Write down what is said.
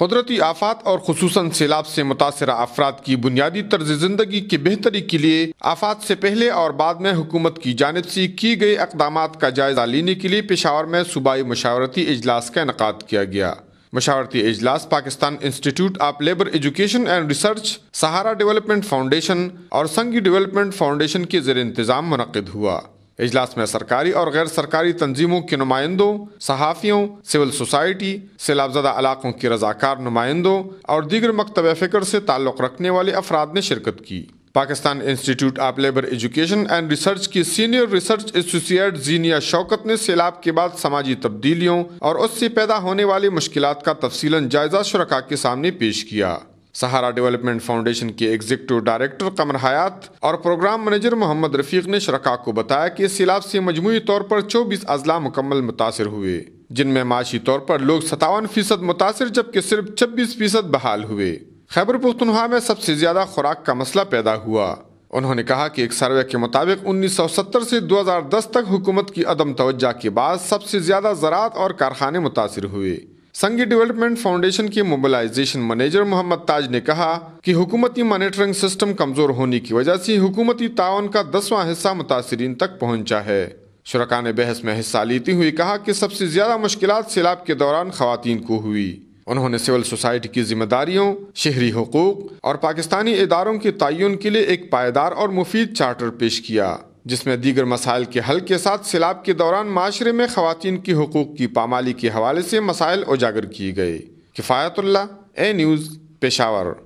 कुदरती आफात और खसूस सैलाब से मुतासर अफराद की बुनियादी तर्ज ज़िंदगी की बेहतरी के लिए आफात से पहले और बाद में हुकूमत की जानब से की गई इकदाम का जायज़ा लेने के लिए पेशावर में सूबाई मशावरती अजलास का इनका किया गया मशावरती अजलास Pakistan institute of labour education and research Sahara development foundation और संगी डेवलपमेंट फाउंडेशन के जेर इंतज़ाम मनद हुआ इजलास में सरकारी और गैर सरकारी तंजीमों के नुमाइंदों सहाफ़ियों सिविल सोसाइटी सैलाबजदा इलाकों के रजाकार नुमाइंदों और दीगर मकतब फ़िक्र से ताल्लुक़ रखने वाले अफराद ने शिरकत की Pakistan institute of labour education and research की senior research associate Zeenia Shaukat ने सैलाब के बाद समाजी तब्दीलियों और उससे पैदा होने वाली मुश्किल का तफसीला जायजा शुरा के सामने पेश किया सहारा डेवलपमेंट फाउंडेशन के एग्जीक्यूटिव डायरेक्टर कमर हयात और प्रोग्राम मैनेजर मोहम्मद रफीक ने शरका को बताया कि सैलाब से मजमू तौर पर चौबीस अजला मुकम्मल मुतासर हुए जिनमें माशी तौर पर लोग सतावन फीसद मुतासर जबकि सिर्फ छब्बीस फीसद बहाल हुए खैबर पुख्तनहा में सबसे ज्यादा खुराक का मसला पैदा हुआ उन्होंने कहा कि एक सर्वे के मुताबिक 1970 से 2010 तक हुकूमत की अदम तवज्जा के बाद सबसे ज्यादा ज़रात और कारखाने मुतासर हुए संघीय डेवलपमेंट फाउंडेशन के मोबिलाइजेशन मैनेजर मोहम्मद ताज ने कहा कि हुकूमती मॉनिटरिंग सिस्टम कमजोर होने की वजह से हुकूमती तावन का दसवां हिस्सा मुतासरीन तक पहुंचा है शुरा ने बहस में हिस्सा लेते हुए कहा कि सबसे ज्यादा मुश्किल सैलाब के दौरान खातन को हुई उन्होंने सिविल सोसाइटी की जिम्मेदारियों शहरी हकूक और पाकिस्तानी इदारों के तयन के लिए एक पायदार और मुफीद चार्टर पेश किया जिसमें दीगर मसाइल के हल के साथ सैलाब के दौरान माशरे में खवतिन के हकूक़ की पामाली के हवाले से मसाइल उजागर किए गए किफ़ायतुल्ला ए न्यूज़ पेशावर